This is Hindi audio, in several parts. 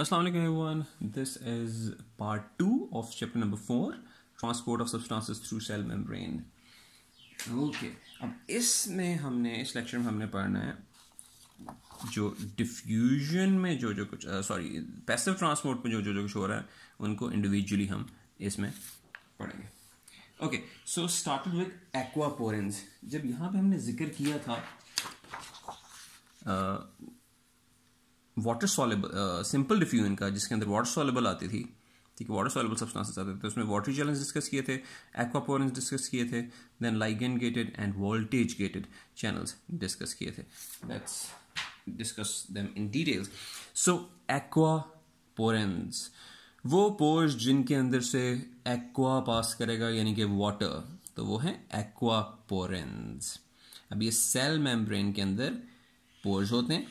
Assalamualaikum everyone. This is part two of chapter number four, transport of substances through cell membrane. Okay. अब इसमें हमने इस लेक्चर में हमने पढ़ना है जो डिफ्यूजन में जो जो कुछ सॉरी पैसिव ट्रांसपोर्ट में जो जो जो कुछ हो रहा है उनको इंडिविजुअली हम इसमें पढ़ेंगे okay so started with aquaporins जब यहाँ पे हमने जिक्र किया था uh, water soluble simple diffusion का जिसके अंदर वाटर सॉलेबल आती थी ठीक है वाटर सॉलेबल सब्सटेंसेस आते थे तो उसमें वाटर चैलेंज डिस्कस किए थे एक्वापोरेंस डिस्कस किए थे then ligand gated and voltage gated channels discuss किए थे let's discuss them in details so aquaporins वो पोर्स जिनके अंदर से एक्वा पास करेगा यानी कि वाटर तो वो है एक्वापोरेंस अब ये सेल मेम्ब्रेन के अंदर पोर्स होते हैं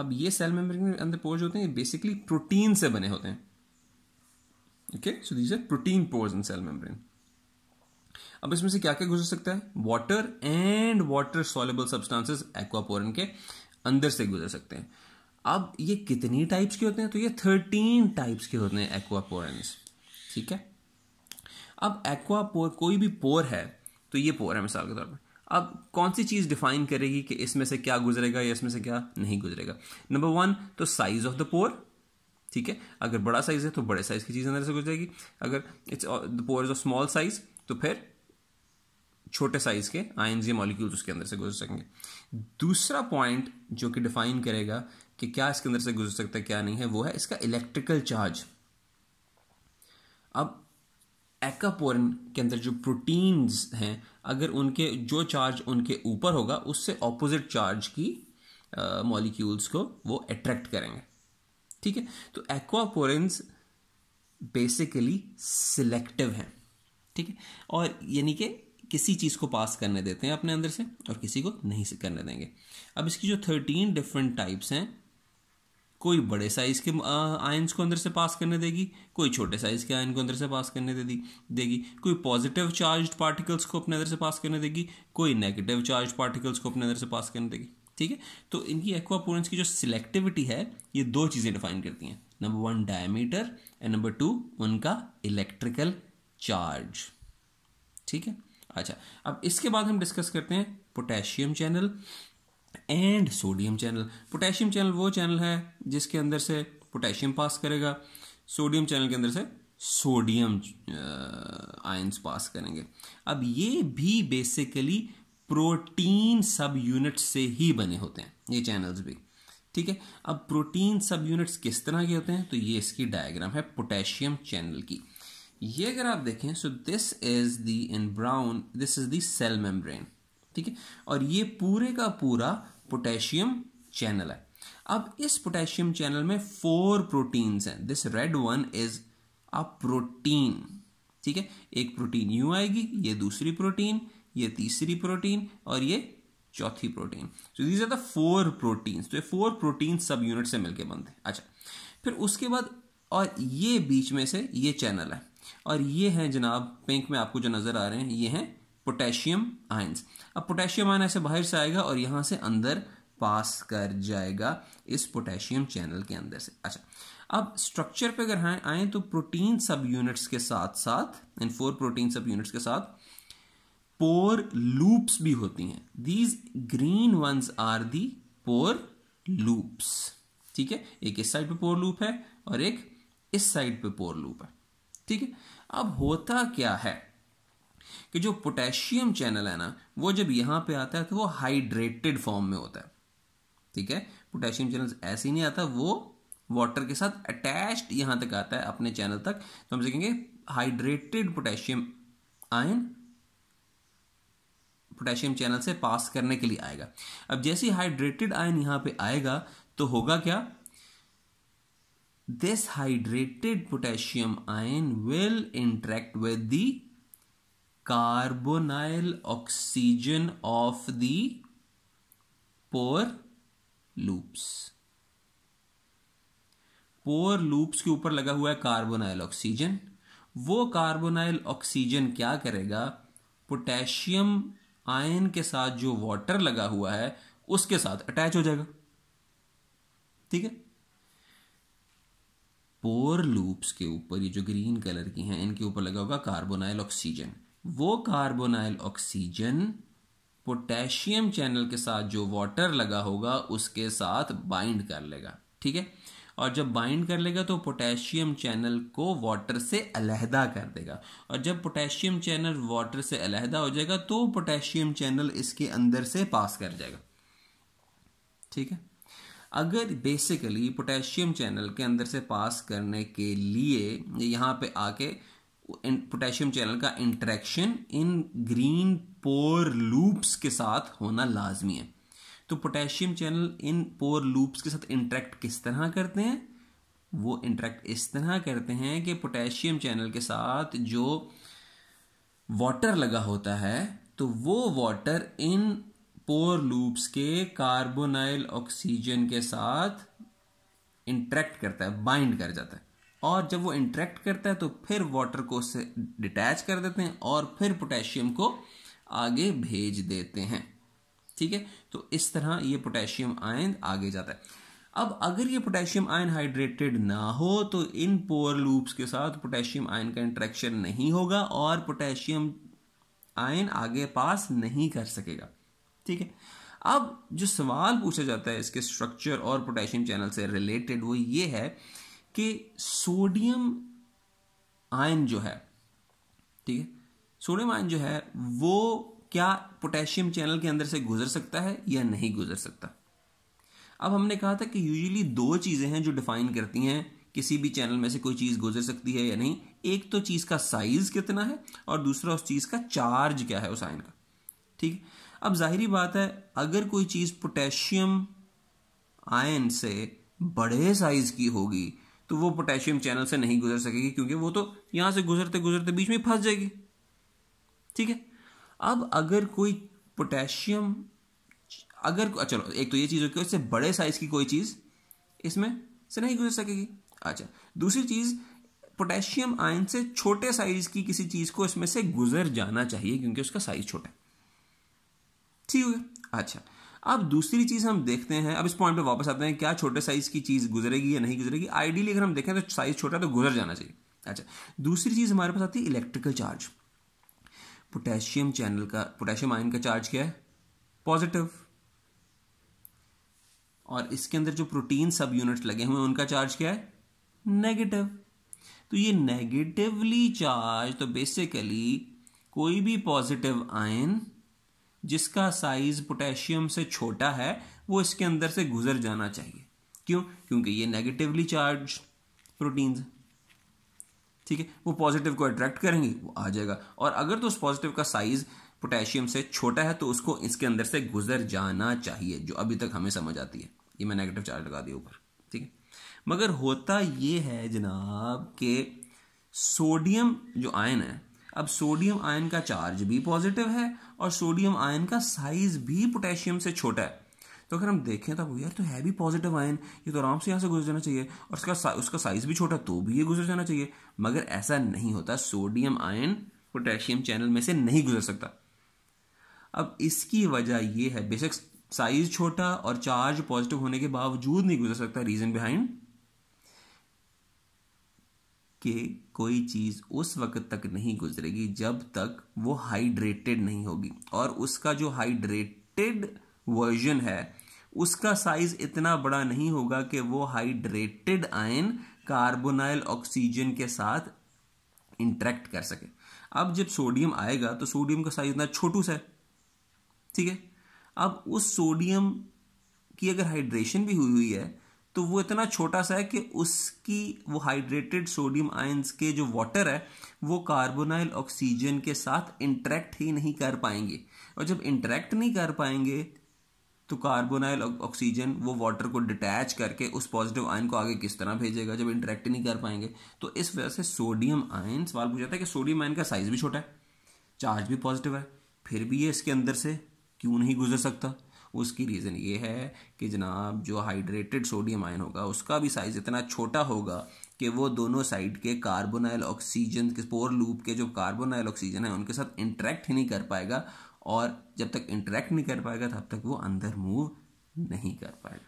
अब ये सेल मेम्ब्रेन के अंदर पोर्स होते हैं बेसिकली प्रोटीन से बने होते हैं okay so these are protein pores in cell membrane अब इसमें से क्या क्या गुजर सकता है water and water soluble substances aquaporin के अंदर से गुजर सकते हैं अब ये कितनी टाइप्स के होते हैं तो ये थर्टीन टाइप्स के होते हैं एक्वापोरेंस ठीक है अब एक्वापोर कोई भी पोर है तो ये पोर है मिसाल के तौर पर अब कौन सी चीज़ डिफाइन करेगी कि इसमें से क्या गुजरेगा या इसमें से क्या नहीं गुजरेगा नंबर वन तो साइज ऑफ द पोर ठीक है अगर बड़ा साइज है तो बड़े साइज की चीज़ अंदर से गुजरेगी अगर it's the pore is of small size तो फिर छोटे साइज के आयन्स या मॉलिक्यूल्स उसके अंदर से गुजर सकेंगे दूसरा पॉइंट जो कि डिफाइन करेगा कि क्या इसके अंदर से गुजर सकता है क्या नहीं है वो है इसका इलेक्ट्रिकल चार्ज अब एक्पोरन के अंदर जो प्रोटीन्स हैं अगर उनके जो चार्ज उनके ऊपर होगा उससे ऑपोजिट चार्ज की मॉलिक्यूल्स को वो अट्रैक्ट करेंगे ठीक है तो एक्वापोरेंस बेसिकली सिलेक्टिव हैं ठीक है और यानी कि किसी चीज़ को पास करने देते हैं अपने अंदर से और किसी को नहीं करने देंगे अब इसकी जो थर्टीन डिफरेंट टाइप्स हैं कोई बड़े साइज़ के आयंस को अंदर से पास करने देगी कोई छोटे साइज़ के आयन को अंदर से पास करने दे दी देगी कोई पॉजिटिव चार्ज पार्टिकल्स को अपने अंदर से पास करने देगी कोई नेगेटिव चार्ज पार्टिकल्स को अपने अंदर से पास करने देगी ठीक है तो इनकी एक्वापोरेंस की जो सिलेक्टिविटी है ये दो चीज़ें डिफाइन करती हैं number one diameter and number two उनका इलेक्ट्रिकल चार्ज ठीक है अच्छा अब इसके बाद हम डिस्कस करते हैं potassium channel and sodium channel potassium channel वो चैनल है जिसके अंदर से पोटेशियम पास करेगा सोडियम चैनल के अंदर से सोडियम आयंस पास करेंगे अब ये भी बेसिकली प्रोटीन सब यूनिट्स से ही बने होते हैं ये चैनल्स भी ठीक है अब प्रोटीन सब यूनिट्स किस तरह के होते हैं तो ये इसकी डायग्राम है पोटेशियम चैनल की ये अगर आप देखें so this is the in brown this is the cell membrane ठीक है और ये पूरे का पूरा पोटेशियम चैनल है अब इस पोटेशियम चैनल में फोर प्रोटीन्स हैं this red one is a protein ठीक है एक प्रोटीन यू आएगी ये दूसरी प्रोटीन ये तीसरी प्रोटीन और ये चौथी protein so these are the four proteins तो ये फोर प्रोटीन सब यूनिट से मिलके बनते हैं अच्छा फिर उसके बाद और ये बीच में से ये चैनल है और ये हैं जनाब पिंक में आपको जो नज़र आ रहे हैं ये हैं पोटेशियम आयंस अब पोटेशियम आयन ऐसे बाहर से आएगा और यहां से अंदर पास कर जाएगा इस पोटेशियम चैनल के अंदर से अच्छा अब स्ट्रक्चर पे अगर आए तो प्रोटीन सब यूनिट्स के साथ साथ इन फोर प्रोटीन सब यूनिट्स के साथ पोर लूप्स भी होती हैं these green ones are the pore loops ठीक है एक इस साइड पे पोर लूप है और एक इस साइड पे पोर लूप है ठीक है अब होता क्या है कि जो पोटेशियम चैनल है ना वो जब यहां पे आता है तो वो हाइड्रेटेड फॉर्म में होता है ठीक है पोटेशियम चैनल ऐसे ही नहीं आता वो वाटर के साथ अटैच्ड यहां तक आता है अपने चैनल तक तो हम सीखेंगे hydrated potassium ion potassium channel से पास करने के लिए आएगा अब जैसे हाइड्रेटेड आयन यहां पे आएगा तो होगा क्या this hydrated potassium ion will interact with the carbonyl oxygen of the pore loops pore loops के ऊपर लगा हुआ है कार्बोनाइल ऑक्सीजन वो कार्बोनाइल ऑक्सीजन क्या करेगा पोटेशियम आयन के साथ जो वाटर लगा हुआ है उसके साथ अटैच हो जाएगा ठीक है पोर लूप्स के ऊपर ये जो ग्रीन कलर की हैं इनके ऊपर लगा होगा कार्बोनाइल ऑक्सीजन वो कार्बोनाइल ऑक्सीजन पोटेशियम चैनल के साथ जो वाटर लगा होगा उसके साथ बाइंड कर लेगा ठीक है और जब बाइंड कर लेगा तो पोटेशियम चैनल को वाटर से अलहदा कर देगा और जब पोटेशियम चैनल वाटर से अलहदा हो जाएगा तो पोटेशियम चैनल इसके अंदर से पास कर जाएगा ठीक है अगर बेसिकली पोटेशियम चैनल के अंदर से पास करने के लिए यहां पे आके पोटेशियम चैनल का इंट्रैक्शन इन ग्रीन पोर लूप्स के साथ होना लाजमी है तो पोटेशियम चैनल इन पोर लूप्स के साथ इंट्रैक्ट किस तरह करते हैं वो इंट्रैक्ट इस तरह करते हैं कि पोटेशियम चैनल के साथ जो वाटर लगा होता है तो वो वाटर इन पोर लूप्स के कार्बोनाइल ऑक्सीजन के साथ इंट्रैक्ट करता है बाइंड कर जाता है और जब वो इंटरेक्ट करता है तो फिर वाटर को उससे डिटैच कर देते हैं और फिर पोटेशियम को आगे भेज देते हैं ठीक है तो इस तरह ये पोटेशियम आयन आगे जाता है अब अगर ये पोटेशियम आयन हाइड्रेटेड ना हो तो इन पोअर लूप्स के साथ पोटेशियम आयन का इंट्रैक्शन नहीं होगा और पोटेशियम आयन आगे पास नहीं कर सकेगा ठीक है अब जो सवाल पूछा जाता है इसके स्ट्रक्चर और पोटेशियम चैनल से रिलेटेड वो ये है कि सोडियम आयन जो है ठीक है सोडियम आयन जो है वो क्या पोटेशियम चैनल के अंदर से गुजर सकता है या नहीं गुजर सकता अब हमने कहा था कि यूजुअली दो चीज़ें हैं जो डिफाइन करती हैं किसी भी चैनल में से कोई चीज़ गुजर सकती है या नहीं एक तो चीज़ का साइज कितना है और दूसरा उस चीज़ का चार्ज क्या है उस आयन का ठीक अब जाहिरी बात है अगर कोई चीज़ पोटेशियम आयन से बड़े साइज की होगी तो वो पोटेशियम चैनल से नहीं गुजर सकेगी क्योंकि वो तो यहां से गुजरते गुजरते बीच में फंस जाएगी ठीक है अब अगर कोई पोटेशियम अगर चलो एक तो ये चीज़ होगी इससे बड़े साइज की कोई चीज़ इसमें से नहीं गुजर सकेगी अच्छा दूसरी चीज़ पोटेशियम आयन से छोटे साइज की किसी चीज़ को इसमें से गुजर जाना चाहिए क्योंकि उसका साइज छोटा है ठीक हो गया अच्छा अब दूसरी चीज हम देखते हैं अब इस पॉइंट पे वापस आते हैं क्या छोटे साइज की चीज गुजरेगी या नहीं गुजरेगी आइडियली अगर हम देखें तो साइज छोटा तो गुजर जाना चाहिए अच्छा दूसरी चीज हमारे पास आती है इलेक्ट्रिकल चार्ज पोटेशियम चैनल का पोटेशियम आयन का चार्ज क्या है पॉजिटिव और इसके अंदर जो प्रोटीन सब यूनिट लगे हुए हैं उनका चार्ज क्या है नेगेटिव तो ये नेगेटिवली चार्ज तो बेसिकली कोई भी पॉजिटिव आयन जिसका साइज पोटेशियम से छोटा है वो इसके अंदर से गुजर जाना चाहिए क्यों क्योंकि ये नेगेटिवली चार्ज प्रोटीन्स ठीक है वो पॉजिटिव को अट्रैक्ट करेंगी वो आ जाएगा और अगर तो उस पॉजिटिव का साइज पोटेशियम से छोटा है तो उसको इसके अंदर से गुजर जाना चाहिए जो अभी तक हमें समझ आती है ये मैं नेगेटिव चार्ज लगा दिया ऊपर ठीक है मगर होता ये है जनाब के सोडियम जो आयन है अब सोडियम आयन का चार्ज भी पॉजिटिव है और सोडियम आयन का साइज भी पोटेशियम से छोटा है तो अगर हम देखें तो यार तो है भी पॉजिटिव आयन ये तो आराम से यहाँ से गुजर जाना चाहिए और उसका सा, उसका साइज भी छोटा तो भी ये गुजर जाना चाहिए मगर ऐसा नहीं होता सोडियम आयन पोटेशियम चैनल में से नहीं गुजर सकता अब इसकी वजह यह है बेसिक साइज छोटा और चार्ज पॉजिटिव होने के बावजूद नहीं गुजर सकता रीजन बिहाइंड कि कोई चीज़ उस वक्त तक नहीं गुजरेगी जब तक वो हाइड्रेटेड नहीं होगी और उसका जो हाइड्रेटेड वर्जन है उसका साइज इतना बड़ा नहीं होगा कि वो हाइड्रेटेड आयन कार्बोनाइल ऑक्सीजन के साथ इंटरेक्ट कर सके अब जब सोडियम आएगा तो सोडियम का साइज इतना छोटू सा है ठीक है अब उस सोडियम की अगर हाइड्रेशन भी हुई हुई है तो वो इतना छोटा सा है कि उसकी वो हाइड्रेटेड सोडियम आयन्स के जो वाटर है वो कार्बोनाइल ऑक्सीजन के साथ इंटरेक्ट ही नहीं कर पाएंगे और जब इंटरेक्ट नहीं कर पाएंगे तो कार्बोनाइल ऑक्सीजन वो वाटर को डिटैच करके उस पॉजिटिव आयन को आगे किस तरह भेजेगा जब इंटरेक्ट नहीं कर पाएंगे तो इस वजह से सोडियम आयन सवाल पूछा था कि सोडियम आयन का साइज भी छोटा है चार्ज भी पॉजिटिव है फिर भी ये इसके अंदर से क्यों नहीं गुजर सकता उसकी रीज़न ये है कि जनाब जो हाइड्रेटेड सोडियम आयन होगा उसका भी साइज़ इतना छोटा होगा कि वो दोनों साइड के कार्बोनाइल ऑक्सीजन के पोर लूप के जो कार्बोनाइल ऑक्सीजन है उनके साथ इंट्रैक्ट ही नहीं कर पाएगा और जब तक इंट्रैक्ट नहीं कर पाएगा तब तक वो अंदर मूव नहीं कर पाएगा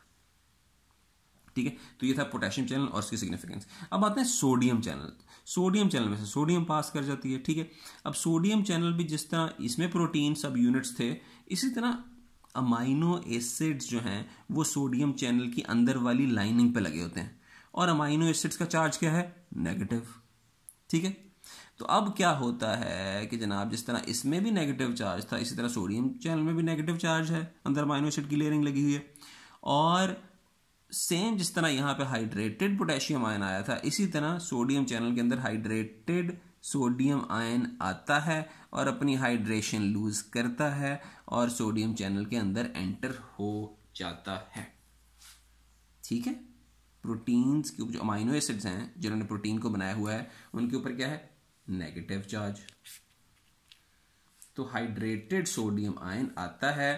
ठीक है तो ये था पोटेशियम चैनल और उसकी सिग्निफिकेंस अब आते हैं सोडियम चैनल सोडियम चैनल में से सोडियम पास कर जाती है ठीक है अब सोडियम चैनल भी जिस तरह इसमें प्रोटीन सब यूनिट्स थे इसी तरह अमाइनो एसिड्स जो हैं वो सोडियम चैनल की अंदर वाली लाइनिंग पे लगे होते हैं और अमाइनो एसिड्स का चार्ज क्या है नेगेटिव ठीक है तो अब क्या होता है कि जनाब जिस तरह इसमें भी नेगेटिव चार्ज था इसी तरह सोडियम चैनल में भी नेगेटिव चार्ज है अंदर अमाइनो एसिड की लेयरिंग लगी हुई है और सेम जिस तरह यहाँ पे हाइड्रेटेड पोटेशियम आयन आया था इसी तरह सोडियम चैनल के अंदर हाइड्रेटेड सोडियम आयन आता है और अपनी हाइड्रेशन लूज करता है और सोडियम चैनल के अंदर एंटर हो जाता है ठीक है प्रोटीन्स के जो अमाइनो एसिड्स हैं जिन्होंने प्रोटीन को बनाया हुआ है उनके ऊपर क्या है नेगेटिव चार्ज तो हाइड्रेटेड सोडियम आयन आता है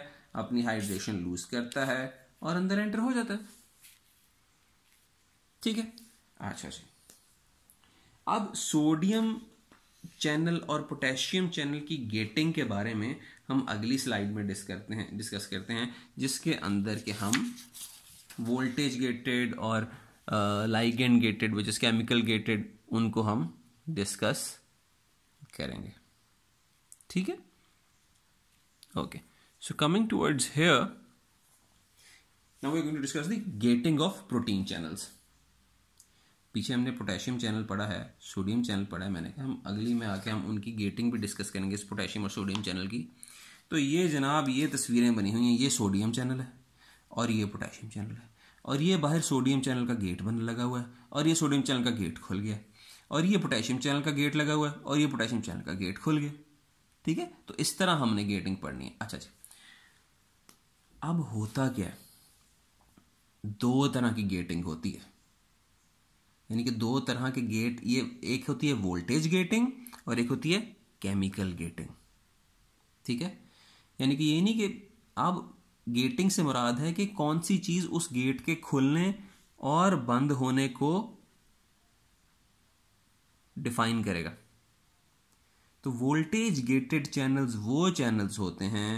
अपनी हाइड्रेशन लूज करता है और अंदर एंटर हो जाता है ठीक है अच्छा जी अच्छा। अब सोडियम चैनल और पोटेशियम चैनल की गेटिंग के बारे में हम अगली स्लाइड में डिस करते हैं डिस्कस करते हैं जिसके अंदर के हम वोल्टेज गेटेड और ligand gated which is chemical gated उनको हम डिस्कस करेंगे ठीक है okay so coming towards here now we're going to discuss the gating of protein channels पीछे हमने पोटेशियम चैनल पढ़ा है सोडियम चैनल पढ़ा है मैंने कहा हम अगली में आके हम उनकी गेटिंग भी डिस्कस करेंगे इस पोटेशियम और सोडियम चैनल की तो ये जनाब ये तस्वीरें बनी हुई हैं ये सोडियम चैनल है और ये पोटेशियम चैनल है और ये बाहर सोडियम चैनल का गेट बन लगा हुआ है और ये सोडियम चैनल का गेट खुल गया और ये पोटेशियम चैनल का गेट लगा हुआ है और ये पोटेशियम चैनल का गेट खुल गया ठीक है तो इस तरह हमने गेटिंग पढ़नी है अच्छा जी अब होता क्या है दो तरह की गेटिंग होती है यानी कि दो तरह के गेट ये एक होती है वोल्टेज गेटिंग और एक होती है केमिकल गेटिंग ठीक है यानी कि ये नहीं कि अब गेटिंग से मुराद है कि कौन सी चीज़ उस गेट के खुलने और बंद होने को डिफाइन करेगा तो वोल्टेज गेटेड चैनल्स वो चैनल्स होते हैं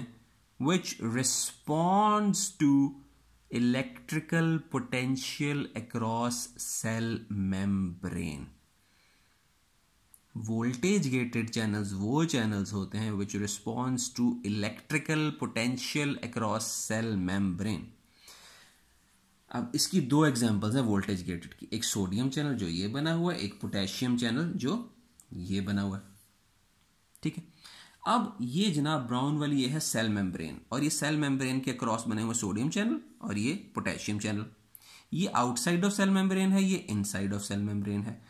which responds to electrical potential across cell membrane voltage gated channels वो चैनल्स होते हैं which response to electrical potential across cell membrane अब इसकी दो एग्जांपल्स हैं वोल्टेज गेटेड की एक सोडियम चैनल जो ये बना हुआ है एक पोटेशियम चैनल जो ये बना हुआ है ठीक है अब ये जनाब ब्राउन वाली ये है सेल मेम्ब्रेन और ये सेल मेम्ब्रेन के क्रॉस बने हुए सोडियम चैनल और ये पोटेशियम चैनल ये आउटसाइड ऑफ सेल मेम्ब्रेन है ये इनसाइड ऑफ सेल मेम्ब्रेन है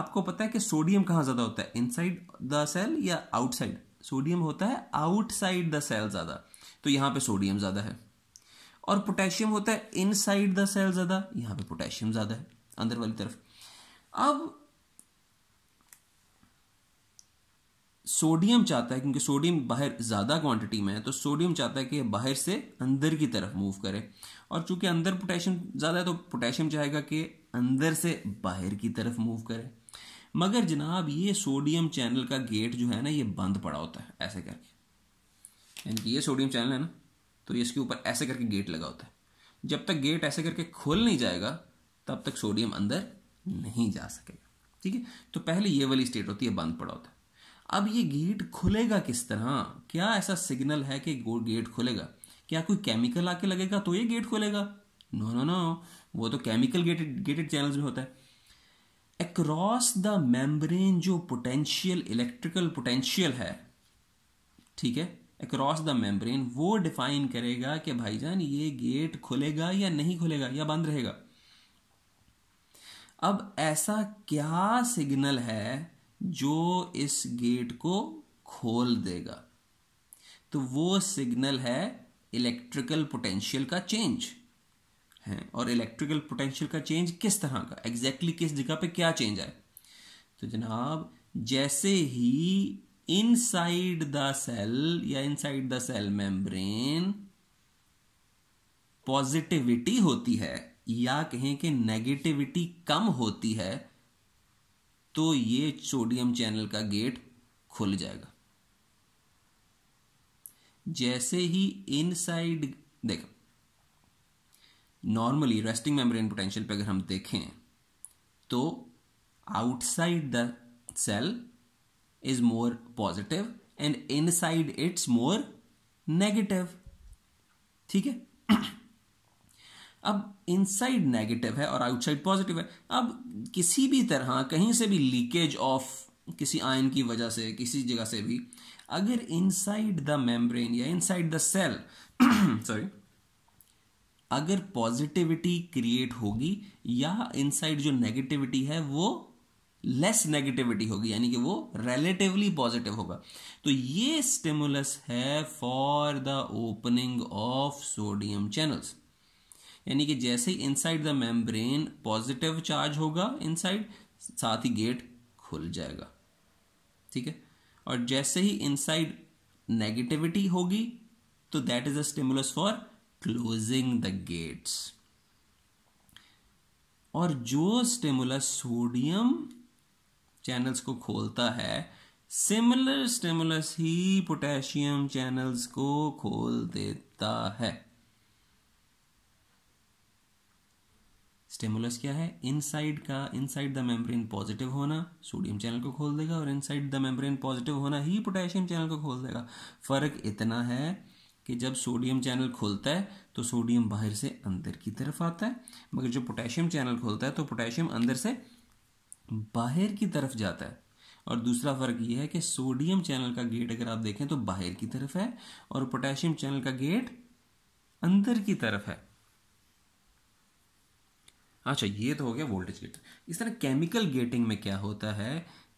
आपको पता है कि सोडियम कहाँ ज़्यादा होता है इनसाइड द सेल या आउटसाइड सोडियम होता है आउटसाइड द सेल ज़्यादा तो यहाँ पे सोडियम ज़्यादा है और पोटेशियम होता है इनसाइड द सेल ज़्यादा यहाँ पे पोटेशियम ज़्यादा है अंदर वाली तरफ अब सोडियम चाहता है क्योंकि सोडियम बाहर ज़्यादा क्वांटिटी में है तो सोडियम चाहता है कि बाहर से अंदर की तरफ मूव करे और चूंकि अंदर पोटेशियम ज़्यादा है तो पोटेशियम चाहेगा कि अंदर से बाहर की तरफ मूव करे मगर जनाब ये सोडियम चैनल का गेट जो है ना ये बंद पड़ा होता है ऐसे करके यानी कि ये सोडियम चैनल है ना तो ये इसके ऊपर ऐसे करके गेट लगा होता है जब तक गेट ऐसे करके खोल नहीं जाएगा तब तक सोडियम अंदर नहीं जा सकेगा ठीक है तो पहले ये वाली स्टेट होती है बंद पड़ा होता है अब ये गेट खुलेगा किस तरह क्या ऐसा सिग्नल है कि गेट खुलेगा क्या कोई केमिकल आके लगेगा तो ये गेट खुलेगा नो नो नो वो तो केमिकल गेटेड गेटेड चैनल्स में होता है अक्रॉस द मेम्ब्रेन जो पोटेंशियल इलेक्ट्रिकल पोटेंशियल है ठीक है अक्रॉस द मेम्ब्रेन वो डिफाइन करेगा कि भाईजान ये गेट खुलेगा या नहीं खुलेगा या बंद रहेगा अब ऐसा क्या सिग्नल है जो इस गेट को खोल देगा तो वो सिग्नल है इलेक्ट्रिकल पोटेंशियल का चेंज है और इलेक्ट्रिकल पोटेंशियल का चेंज किस तरह का एग्जैक्टली exactly किस जगह पे क्या चेंज आए तो जनाब जैसे ही इनसाइड द सेल या inside the cell membrane positivity होती है या कहें कि नेगेटिविटी कम होती है तो ये सोडियम चैनल का गेट खुल जाएगा जैसे ही इनसाइड देखो नॉर्मली रेस्टिंग मेम्ब्रेन पोटेंशियल पे अगर हम देखें तो outside the cell is more positive and inside it's more negative ठीक है अब इनसाइड नेगेटिव है और आउटसाइड पॉजिटिव है अब किसी भी तरह कहीं से भी लीकेज ऑफ किसी आयन की वजह से किसी जगह से भी अगर इनसाइड द मेम्ब्रेन या इनसाइड द सेल सॉरी अगर पॉजिटिविटी क्रिएट होगी या इनसाइड जो नेगेटिविटी है वो लेस नेगेटिविटी होगी यानी कि वो रिलेटिवली पॉजिटिव होगा तो ये स्टिमुलस है for the opening of sodium channels यानी कि जैसे ही inside the membrane positive charge होगा इनसाइड साथ ही गेट खुल जाएगा ठीक है और जैसे ही इनसाइड नेगेटिविटी होगी तो that is a stimulus for closing the gates और जो स्टिमुलस सोडियम चैनल्स को खोलता है सिमिलर स्टिमुलस ही पोटेशियम चैनल्स को खोल देता है स्टेमुलस क्या है इनसाइड का इनसाइड द मेम्ब्रेन पॉजिटिव होना सोडियम चैनल को खोल देगा और इनसाइड द मेम्ब्रेन पॉजिटिव होना ही पोटेशियम चैनल को खोल देगा फर्क इतना है कि जब सोडियम चैनल खोलता है तो सोडियम बाहर से अंदर की तरफ आता है मगर जो पोटेशियम चैनल खोलता है तो पोटेशियम अंदर से बाहर की तरफ जाता है और दूसरा फर्क यह है कि सोडियम चैनल का गेट अगर आप देखें तो बाहर की तरफ है और पोटेशियम चैनल का गेट अंदर की तरफ है हाँ, अच्छा ये तो हो गया वोल्टेज गेट इस तरह केमिकल गेटिंग में क्या होता है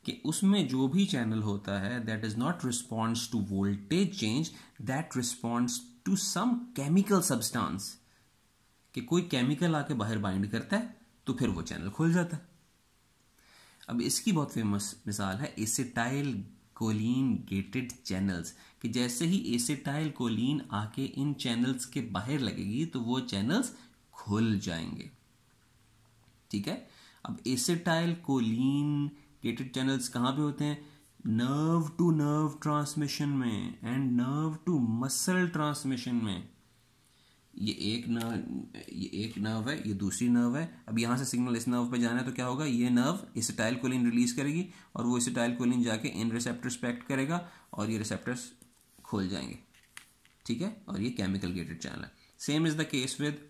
कि उसमें जो भी चैनल होता है that is not response to voltage change that response to some chemical substance कि कोई केमिकल आके बाहर बाइंड करता है तो फिर वो चैनल खुल जाता है अब इसकी बहुत फेमस मिसाल है एसिटाइल कोलिन गेटेड चैनल्स कि जैसे ही एसिटाइल कोलिन आके इन चैनल्स के बाहर लगेगी तो वो चैनल्स खुल जाएंगे ठीक है अब एसेटाइल कोलिन गेटेड चैनल्स कहाँ पे होते हैं नर्व टू नर्व ट्रांसमिशन में and nerve to muscle transmission में ये एक नर्व ये एक नर्व है ये दूसरी नर्व है अब यहाँ से सिग्नल इस नर्व पे जाना है तो क्या होगा ये नर्व इसिटाइल कोलिन रिलीज करेगी और वो इसिटाइल कोलिन जाके इन रिसेप्टर पैक्ट करेगा और ये रिसेप्टर्स खोल जाएंगे ठीक है और ये केमिकल गेटेड चैनल है same is the case with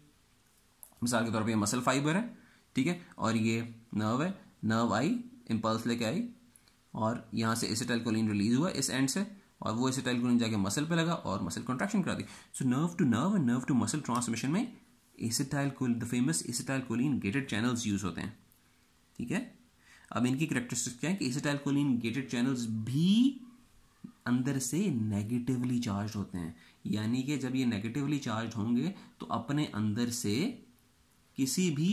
मिसाल के तौर पर यह मसल फाइबर है ठीक है और ये नर्व है नर्व आई इम्पल्स लेके आई और यहाँ से एसिटाइलकोलिन रिलीज हुआ इस एंड से और वो एसिटाइलकोलिन जाके मसल पे लगा और मसल कॉन्ट्रैक्शन करा दी so nerve to nerve and nerve to muscle transmission में acetylcholine the famous acetylcholine gated channels use होते हैं ठीक है अब इनकी करेक्टरिस्टिक्स क्या है कि एसिटाइलकोलिन गेटेड चैनल्स भी अंदर से नेगेटिवली चार्ज होते हैं यानी कि जब ये नेगेटिवली चार्ज होंगे तो अपने अंदर से किसी भी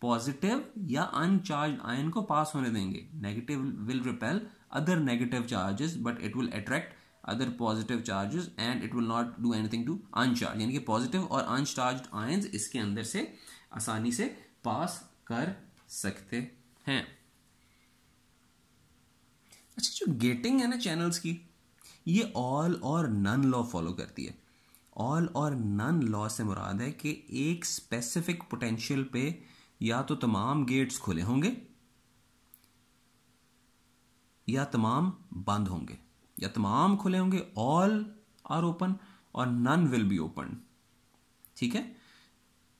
पॉजिटिव या अनचार्ज आयन को पास होने देंगे negative will repel other negative charges but it will attract other positive charges and it will not do anything to uncharged यानी कि पॉजिटिव और अनचार्ज आयन इसके अंदर से आसानी से पास कर सकते हैं अच्छा जो गेटिंग है ना चैनल्स की ये ऑल और नन लॉ फॉलो करती है ऑल और नन लॉ से मुराद है कि एक स्पेसिफिक पोटेंशियल पे या तो तमाम गेट्स खुले होंगे या तमाम बंद होंगे या तमाम खुले होंगे ऑल आर ओपन और नन विल बी ओपन ठीक है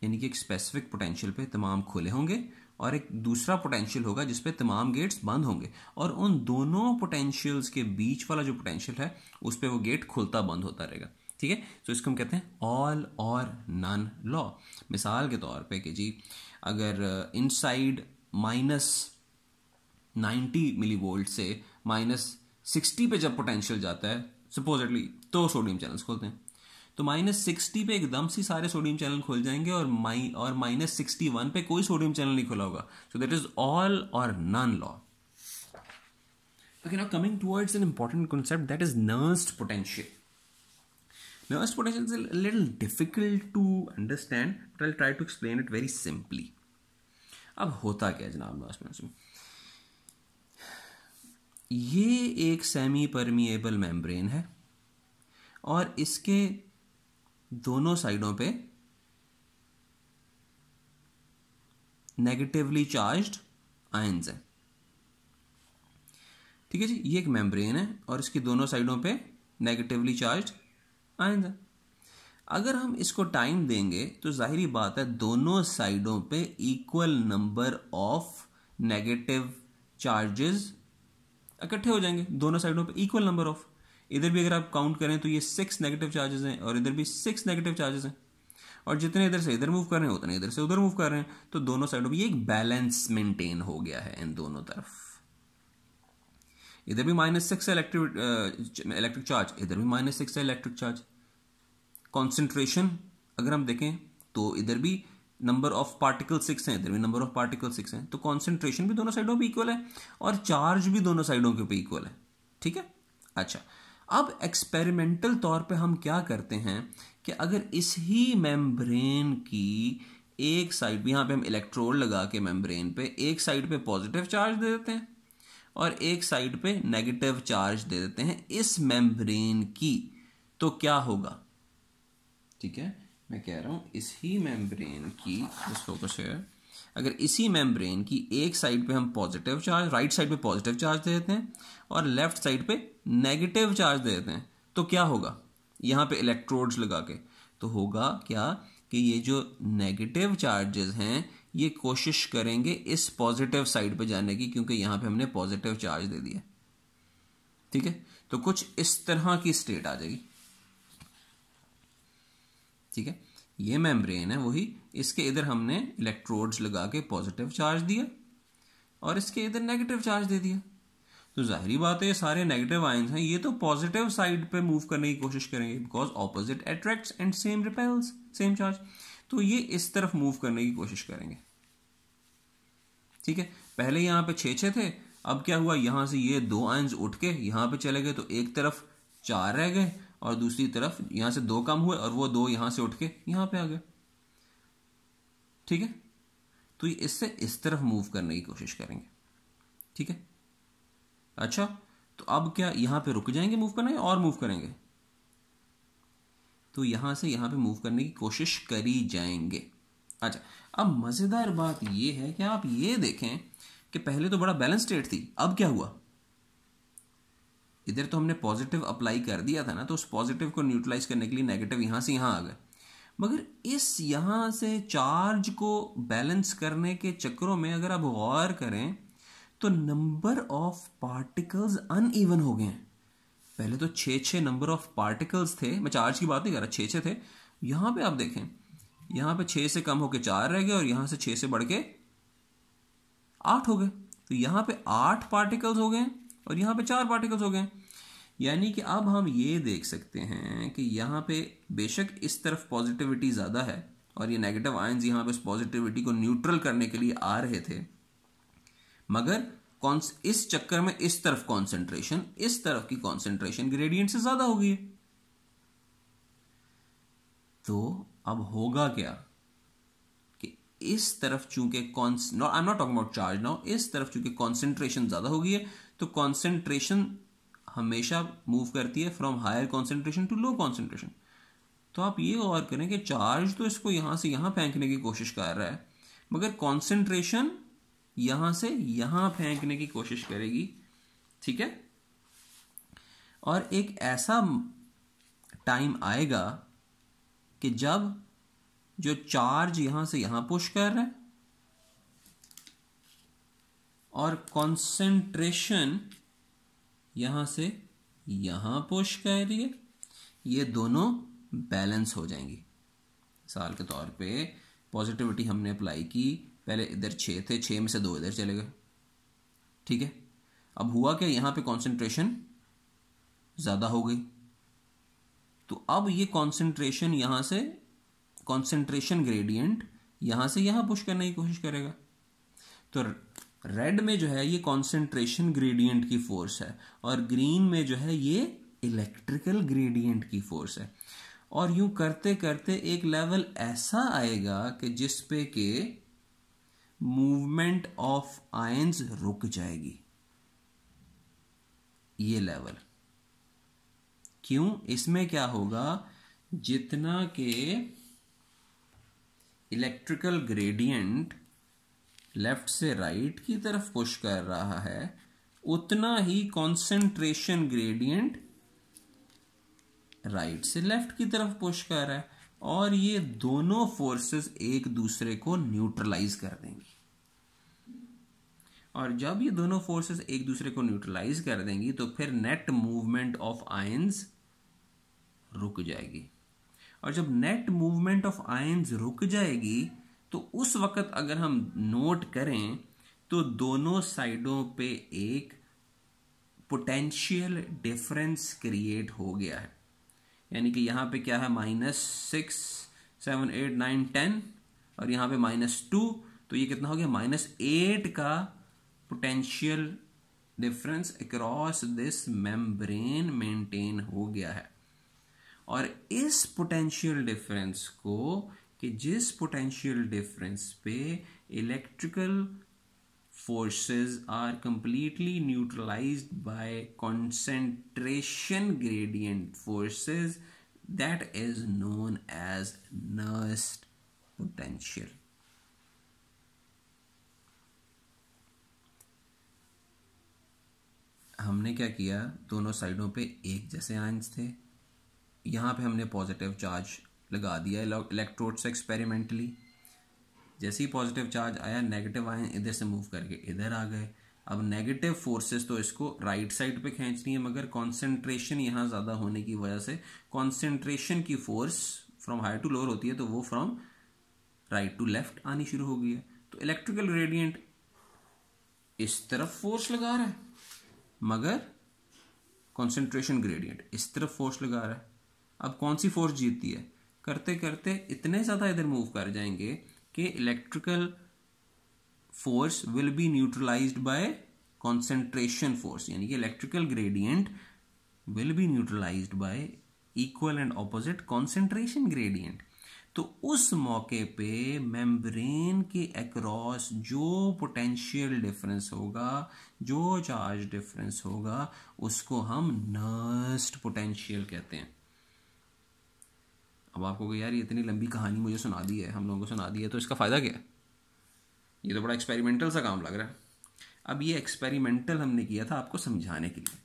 यानी कि एक स्पेसिफिक पोटेंशियल पे तमाम खुले होंगे और एक दूसरा पोटेंशियल होगा जिसपे तमाम गेट्स बंद होंगे और उन दोनों पोटेंशियल्स के बीच वाला जो पोटेंशियल है उस पर वो गेट खुलता बंद होता रहेगा ठीक है तो इसको हम कहते हैं ऑल और नन लॉ मिसाल के तौर पे कि जी अगर inside minus ninety millivolt से माइनस सिक्सटी पे जब पोटेंशियल जाता है सपोजिटली तो सोडियम चैनल्स खोलते हैं तो माइनस सिक्सटी पे एकदम से सारे सोडियम चैनल खोल जाएंगे और माइ और माइनस सिक्सटी वन पे कोई सोडियम चैनल नहीं खुला होगा सो दैट इज ऑल और none law okay now coming towards an important concept that is Nernst potential Now, potential is a little difficult to understand, but I'll try to explain it very simply. अब होता क्या है जनाब नॉइस पोटेंशियल ये एक सेमी परमिएबल मेम्ब्रेन है और इसके दोनों साइडों पे नेगेटिवली चार्ज्ड आयंस हैं ठीक है जी ये एक मेम्ब्रेन है और इसकी दोनों साइडों पे नेगेटिवली चार्ज्ड आएगा अगर हम इसको टाइम देंगे तो जाहिर बात है दोनों साइडों पे equal number of negative charges इकट्ठे हो जाएंगे दोनों साइडों पे इक्वल नंबर ऑफ इधर भी अगर आप काउंट करें तो ये सिक्स नेगेटिव चार्जेस हैं और इधर भी सिक्स नेगेटिव चार्जेस हैं और जितने इधर से इधर मूव कर रहे हैं उतने इधर से उधर मूव कर रहे हैं तो दोनों साइडों पर एक बैलेंस मेंटेन हो गया है इन दोनों तरफ इधर भी minus six electric electric charge इधर भी माइनस सिक्स है इलेक्ट्रिक चार्ज कॉन्सेंट्रेशन अगर हम देखें तो इधर भी नंबर ऑफ पार्टिकल सिक्स हैं इधर भी नंबर ऑफ पार्टिकल सिक्स हैं तो कॉन्सेंट्रेशन भी दोनों साइडों पर इक्वल है और चार्ज भी दोनों साइडों के ऊपर इक्वल है ठीक है अच्छा अब एक्सपेरिमेंटल तौर पे हम क्या करते हैं कि अगर इस ही मेम्ब्रेन की एक साइड यहाँ पे हम इलेक्ट्रोड लगा के मेम्ब्रेन पे एक साइड पे पॉजिटिव चार्ज दे देते हैं और एक साइड पे नेगेटिव चार्ज दे देते हैं इस मेम्ब्रेन की तो क्या होगा ठीक है मैं कह रहा हूँ इसी मेम्ब्रेन की फोकस अगर इसी मेम्ब्रेन की एक साइड पे हम पॉजिटिव चार्ज राइट साइड पे पॉजिटिव चार्ज दे देते हैं और लेफ्ट साइड पे नेगेटिव चार्ज दे देते हैं तो क्या होगा यहाँ पे इलेक्ट्रोड्स लगा के तो होगा क्या कि ये जो नेगेटिव चार्जेस हैं ये कोशिश करेंगे इस पॉजिटिव साइड पे जाने की क्योंकि यहाँ पे हमने पॉजिटिव चार्ज दे दिया ठीक है तो कुछ इस तरह की स्टेट आ जाएगी ठीक है ये मेम्ब्रेन है वही इसके इधर हमने इलेक्ट्रोड्स लगा के पॉजिटिव चार्ज दिया और इसके इधर नेगेटिव चार्ज दे दिया तो जाहरी बात है ये सारे नेगेटिव आयंस हैं ये तो पॉजिटिव साइड पे मूव करने की कोशिश करेंगे because opposite attract and same repels same charge तो ये इस तरफ मूव करने की कोशिश करेंगे ठीक है पहले यहां पे छे छे थे अब क्या हुआ यहां से ये दो आयंस उठ के यहां पे चले गए तो एक तरफ चार रह गए और दूसरी तरफ यहां से दो कम हुए और वो दो यहां से उठ के यहां पे आ गए ठीक है तो ये इससे इस तरफ मूव करने की कोशिश करेंगे ठीक है अच्छा तो अब क्या यहां पे रुक जाएंगे मूव करने और मूव करेंगे तो यहां से यहां पे मूव करने की कोशिश करी जाएंगे अच्छा अब मज़ेदार बात यह है कि आप ये देखें कि पहले तो बड़ा बैलेंस स्टेट थी अब क्या हुआ इधर तो हमने पॉजिटिव अप्लाई कर दिया था ना तो उस पॉजिटिव को न्यूट्रलाइज करने के लिए नेगेटिव यहाँ से यहाँ आ गए मगर इस यहाँ से चार्ज को बैलेंस करने के चक्रों में अगर आप गौर करें तो नंबर ऑफ पार्टिकल्स अनइवन हो गए हैं पहले तो छः छः नंबर ऑफ पार्टिकल्स थे मैं चार्ज की बात नहीं कर रहा छः छः थे यहाँ पे आप देखें यहाँ पे छः से कम होकर चार रह गए और यहाँ से छः से बढ़ के आठ हो गए तो यहाँ पे आठ पार्टिकल्स हो गए और यहाँ पे चार पार्टिकल्स हो गए यानी कि अब हम ये देख सकते हैं कि यहाँ पे बेशक इस तरफ पॉजिटिविटी ज़्यादा है और ये नेगेटिव आइन्स यहाँ पे इस पॉजिटिविटी को न्यूट्रल करने के लिए आ रहे थे मगर इस चक्कर में इस तरफ कॉन्सेंट्रेशन इस तरफ की कॉन्सेंट्रेशन ग्रेडियंट से ज़्यादा हो गई तो अब होगा क्या कि इस तरफ चूंकि I am not talking about charge now इस तरफ चूंकि कॉन्सेंट्रेशन ज़्यादा होगी है तो कॉन्सेंट्रेशन हमेशा मूव करती है from higher concentration to low concentration तो आप ये गौर करें कि चार्ज तो इसको यहाँ से यहाँ फेंकने की कोशिश कर रहा है मगर कॉन्सेंट्रेशन यहाँ से यहाँ फेंकने की कोशिश करेगी ठीक है और एक ऐसा टाइम आएगा कि जब जो चार्ज यहाँ से यहाँ पुश कर रहा है और कॉन्सेंट्रेशन यहां से यहां पुश कर रही है ये दोनों बैलेंस हो जाएंगी मिसाल के तौर पे पॉजिटिविटी हमने अप्लाई की पहले इधर छः थे छः में से दो इधर चले गए ठीक है अब हुआ क्या यहाँ पे कंसंट्रेशन ज़्यादा हो गई तो अब ये कंसंट्रेशन यहाँ से कंसंट्रेशन ग्रेडियंट यहाँ से यहाँ पुश करने की कोशिश करेगा तो रेड में जो है ये कॉन्सेंट्रेशन ग्रेडियंट की फोर्स है और ग्रीन में जो है ये इलेक्ट्रिकल ग्रेडियंट की फोर्स है और यूं करते करते एक लेवल ऐसा आएगा कि जिस पे के मूवमेंट ऑफ आयंस रुक जाएगी ये लेवल क्यों इसमें क्या होगा जितना के इलेक्ट्रिकल ग्रेडियंट लेफ्ट से राइट right की तरफ पुश कर रहा है उतना ही कॉन्सेंट्रेशन ग्रेडियंट राइट से लेफ्ट की तरफ पुश कर रहा है और ये दोनों फोर्सेस एक दूसरे को न्यूट्रलाइज कर देंगी और जब ये दोनों फोर्सेस एक दूसरे को न्यूट्रलाइज कर देंगी तो फिर नेट मूवमेंट ऑफ आयंस रुक जाएगी और जब नेट मूवमेंट ऑफ आयंस रुक जाएगी तो उस वक्त अगर हम नोट करें तो दोनों साइडों पे एक पोटेंशियल डिफरेंस क्रिएट हो गया है यानी कि यहाँ पे क्या है minus six seven eight nine ten और यहाँ पे माइनस टू तो ये कितना हो गया माइनस एट का potential difference across this membrane maintain हो गया है और इस पोटेंशियल डिफरेंस को कि जिस पोटेंशियल डिफरेंस पे electrical forces are completely neutralised by concentration gradient forces that is known as Nernst potential हमने क्या किया दोनों साइडों पे एक जैसे आयंस थे यहाँ पे हमने पॉजिटिव चार्ज लगा दिया इलेक्ट्रोड से एक्सपेरिमेंटली जैसे ही पॉजिटिव चार्ज आया नेगेटिव आए इधर से मूव करके इधर आ गए अब नेगेटिव फोर्सेस तो इसको राइट साइड पे खींचनी है मगर कंसंट्रेशन यहाँ ज़्यादा होने की वजह से कंसंट्रेशन की force from high to lower होती है तो वो फ्रॉम राइट टू लेफ्ट आनी शुरू हो गई है तो इलेक्ट्रिकल रेडियंट इस तरफ फोर्स लगा रहा है मगर कंसंट्रेशन ग्रेडियंट इस तरफ फोर्स लगा रहा है अब कौन सी फोर्स जीतती है करते करते इतने ज़्यादा इधर मूव कर जाएंगे कि electrical force will be neutralise by concentration force यानी कि electrical gradient will be neutralise by equal and opposite concentration gradient तो उस मौके पे मेम्ब्रेन के अक्रॉस जो पोटेंशियल डिफरेंस होगा जो चार्ज डिफरेंस होगा उसको हम नर्स्ट पोटेंशियल कहते हैं अब आपको यार ये इतनी लंबी कहानी मुझे सुना दी है हम लोगों को सुना दी है तो इसका फ़ायदा क्या है ये तो बड़ा एक्सपेरिमेंटल सा काम लग रहा है अब ये एक्सपेरिमेंटल हमने किया था आपको समझाने के लिए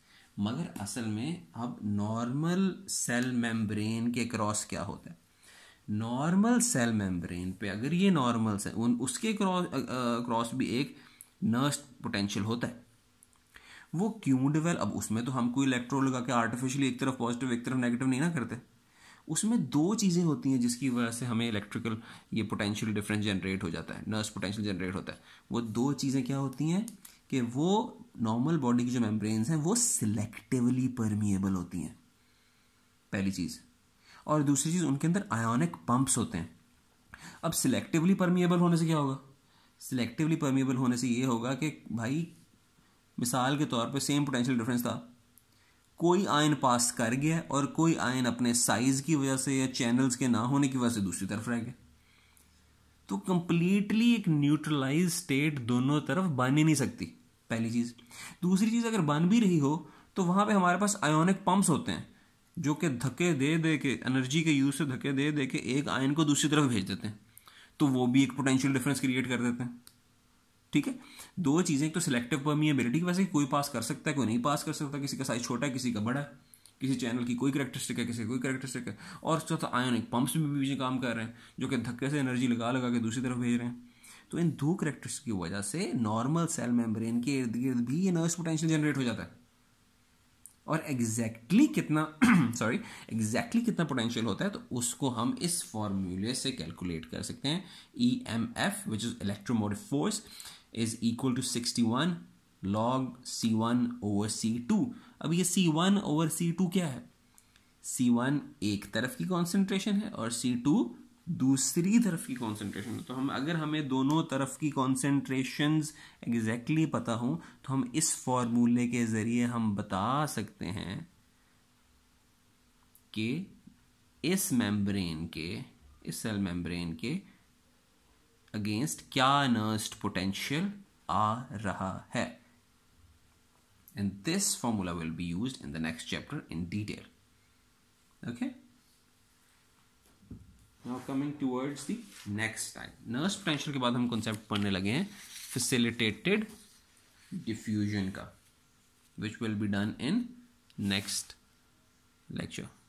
मगर असल में अब नॉर्मल सेल मेम्ब्रेन के क्रॉस क्या होता है नॉर्मल सेल मेम्ब्रेन पे अगर ये नॉर्मल से उन उसके क्रॉस क्रॉस भी एक नर्स पोटेंशियल होता है वो क्यों डिवेल अब उसमें तो हम कोई इलेक्ट्रो लगा के आर्टिफिशियली एक तरफ पॉजिटिव एक तरफ नेगेटिव नहीं ना करते उसमें दो चीज़ें होती हैं जिसकी वजह से हमें इलेक्ट्रिकल ये पोटेंशियल डिफरेंस जनरेट हो जाता है नर्स पोटेंशियल जनरेट होता है वो दो चीज़ें क्या होती हैं कि वो नॉर्मल बॉडी की जो मेम्ब्रेन्स हैं वो सिलेक्टिवली परमिएबल होती हैं पहली चीज़ और दूसरी चीज़ उनके अंदर आयोनिक पम्प्स होते हैं अब सिलेक्टिवली परमिएबल होने से क्या होगा सिलेक्टिवली परमिएबल होने से ये होगा कि भाई मिसाल के तौर पे सेम पोटेंशियल डिफरेंस था कोई आयन पास कर गया और कोई आयन अपने साइज की वजह से या चैनल्स के ना होने की वजह से दूसरी तरफ रह गया तो कंप्लीटली एक न्यूट्रलाइज स्टेट दोनों तरफ बन ही नहीं सकती पहली चीज़ दूसरी चीज़ अगर बन भी रही हो तो वहाँ पे हमारे पास आयोनिक पंप्स होते हैं जो कि धक्के दे दे के एनर्जी के यूज़ से धक्के दे दे के एक आयन को दूसरी तरफ भेज देते हैं तो वो भी एक पोटेंशियल डिफरेंस क्रिएट कर देते हैं ठीक है दो चीज़ें एक तो सिलेक्टिव परमिएबिलिटी की वजह से कोई पास कर सकता है कोई नहीं पास कर सकता किसी का साइज छोटा है किसी का बड़ा है किसी चैनल की कोई करेक्टरिस्टिक है किसी कोई करेक्टरिस्टिक है और चौथा आयोनिक पंप्स भी पीछे काम कर रहे हैं जो कि धक्के से एनर्जी लगा लगा के दूसरी तरफ भेज रहे हैं तो इन दो करेक्टरिस्टिक की वजह से नॉर्मल सेल मेम्ब्रेन के इर्द गिर्द भी ये नर्स पोटेंशियल जनरेट हो जाता है और एग्जैक्टली exactly कितना सॉरी एग्जैक्टली exactly कितना पोटेंशियल होता है तो उसको हम इस फॉर्मूले से कैलकुलेट कर सकते हैं E M F which is electromotive force is equal to sixty one log C one over C two अब ये C one over C two क्या है सी वन एक तरफ की कॉन्सेंट्रेशन है और सी टू दूसरी तरफ की कॉन्सेंट्रेशन तो हम अगर हमें दोनों तरफ की कॉन्सेंट्रेशन एग्जैक्टली exactly पता हो तो हम इस फॉर्मूले के ज़रिए हम बता सकते हैं कि इस मेम्ब्रेन के इस सेल मेम्ब्रेन के अगेंस्ट क्या नर्स्ट पोटेंशियल आ रहा है and this formula will be use in the next chapter in detail okay now coming towards the next time Nernst potential के बाद हम कॉन्सेप्ट पढ़ने लगे हैं फेसिलिटेटेड डिफ्यूजन का which will be done in next lecture